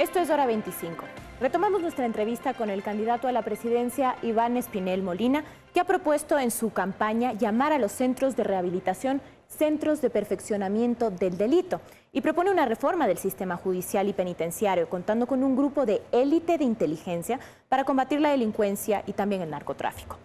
Esto es Hora 25. Retomamos nuestra entrevista con el candidato a la presidencia, Iván Espinel Molina, que ha propuesto en su campaña llamar a los centros de rehabilitación centros de perfeccionamiento del delito y propone una reforma del sistema judicial y penitenciario, contando con un grupo de élite de inteligencia para combatir la delincuencia y también el narcotráfico.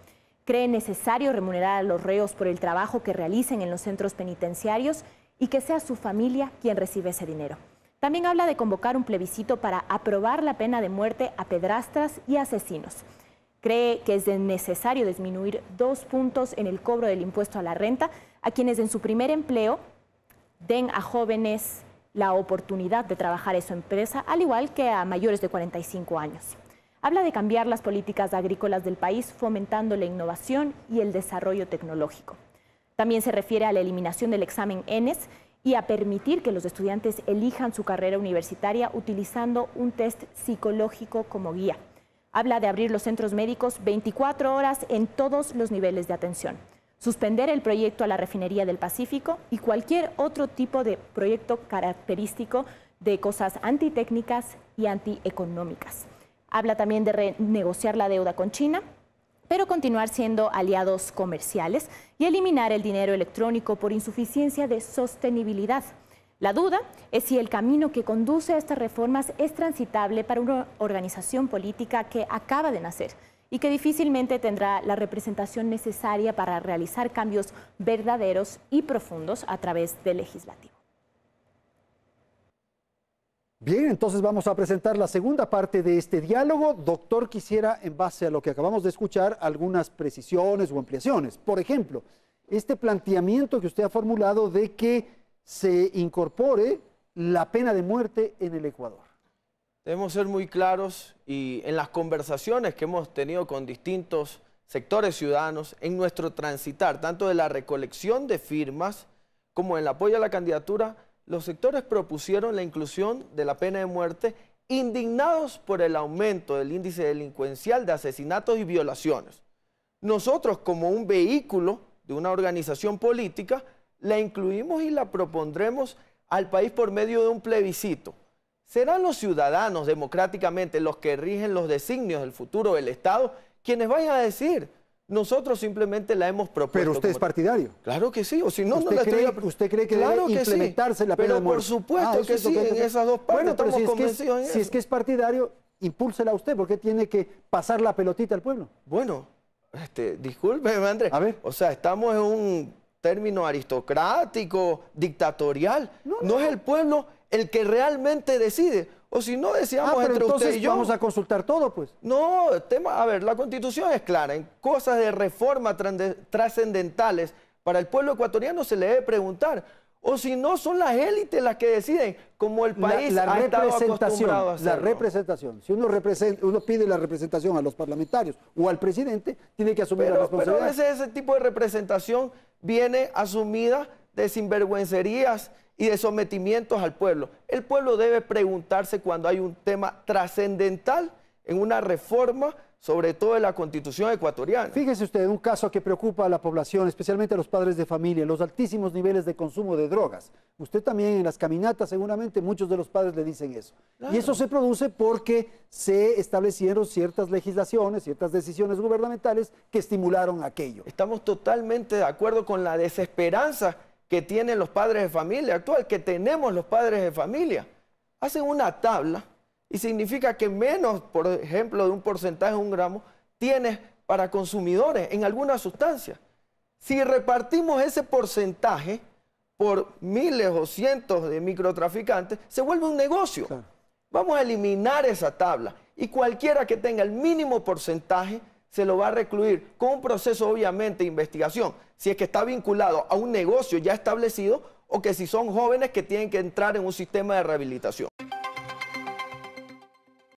Cree necesario remunerar a los reos por el trabajo que realicen en los centros penitenciarios y que sea su familia quien recibe ese dinero. También habla de convocar un plebiscito para aprobar la pena de muerte a pedrastras y asesinos. Cree que es necesario disminuir dos puntos en el cobro del impuesto a la renta a quienes en su primer empleo den a jóvenes la oportunidad de trabajar en su empresa, al igual que a mayores de 45 años. Habla de cambiar las políticas agrícolas del país fomentando la innovación y el desarrollo tecnológico. También se refiere a la eliminación del examen ENES, y a permitir que los estudiantes elijan su carrera universitaria utilizando un test psicológico como guía. Habla de abrir los centros médicos 24 horas en todos los niveles de atención, suspender el proyecto a la refinería del Pacífico y cualquier otro tipo de proyecto característico de cosas antitécnicas y antieconómicas. Habla también de renegociar la deuda con China, pero continuar siendo aliados comerciales y eliminar el dinero electrónico por insuficiencia de sostenibilidad. La duda es si el camino que conduce a estas reformas es transitable para una organización política que acaba de nacer y que difícilmente tendrá la representación necesaria para realizar cambios verdaderos y profundos a través del legislativo. Bien, entonces vamos a presentar la segunda parte de este diálogo. Doctor, quisiera, en base a lo que acabamos de escuchar, algunas precisiones o ampliaciones. Por ejemplo, este planteamiento que usted ha formulado de que se incorpore la pena de muerte en el Ecuador. Debemos ser muy claros y en las conversaciones que hemos tenido con distintos sectores ciudadanos en nuestro transitar, tanto de la recolección de firmas como el apoyo a la candidatura, los sectores propusieron la inclusión de la pena de muerte indignados por el aumento del índice delincuencial de asesinatos y violaciones. Nosotros, como un vehículo de una organización política, la incluimos y la propondremos al país por medio de un plebiscito. Serán los ciudadanos democráticamente los que rigen los designios del futuro del Estado quienes vayan a decir nosotros simplemente la hemos propuesto. Pero usted es partidario. Claro que sí, o si no, no la ¿Usted cree que claro debe implementarse la pena pero Por supuesto ah, que sí, en esas dos partes bueno, estamos si es que es, Si es que es partidario, impúlsela usted, porque tiene que pasar la pelotita al pueblo. Bueno, este, disculpe, Andrés. A ver. O sea, estamos en un término aristocrático, dictatorial. no es el pueblo el que realmente decide. O si no, decíamos ah, entre entonces y yo. Vamos a consultar todo, pues. No, tema, a ver, la constitución es clara. En cosas de reforma trascendentales para el pueblo ecuatoriano se le debe preguntar. O si no, son las élites las que deciden, como el país la, representación, La representación. Si uno, uno pide la representación a los parlamentarios o al presidente, tiene que asumir la responsabilidad. Pero ese tipo de representación viene asumida de sinvergüencerías y de sometimientos al pueblo. El pueblo debe preguntarse cuando hay un tema trascendental en una reforma, sobre todo de la constitución ecuatoriana. Fíjese usted, un caso que preocupa a la población, especialmente a los padres de familia, los altísimos niveles de consumo de drogas. Usted también en las caminatas seguramente muchos de los padres le dicen eso. Y eso se produce porque se establecieron ciertas legislaciones, ciertas decisiones gubernamentales que estimularon aquello. Estamos totalmente de acuerdo con la desesperanza que tienen los padres de familia actual, que tenemos los padres de familia. Hacen una tabla y significa que menos, por ejemplo, de un porcentaje, un gramo, tienes para consumidores en alguna sustancia. Si repartimos ese porcentaje por miles o cientos de microtraficantes, se vuelve un negocio. Vamos a eliminar esa tabla y cualquiera que tenga el mínimo porcentaje se lo va a recluir con un proceso obviamente de investigación, si es que está vinculado a un negocio ya establecido o que si son jóvenes que tienen que entrar en un sistema de rehabilitación.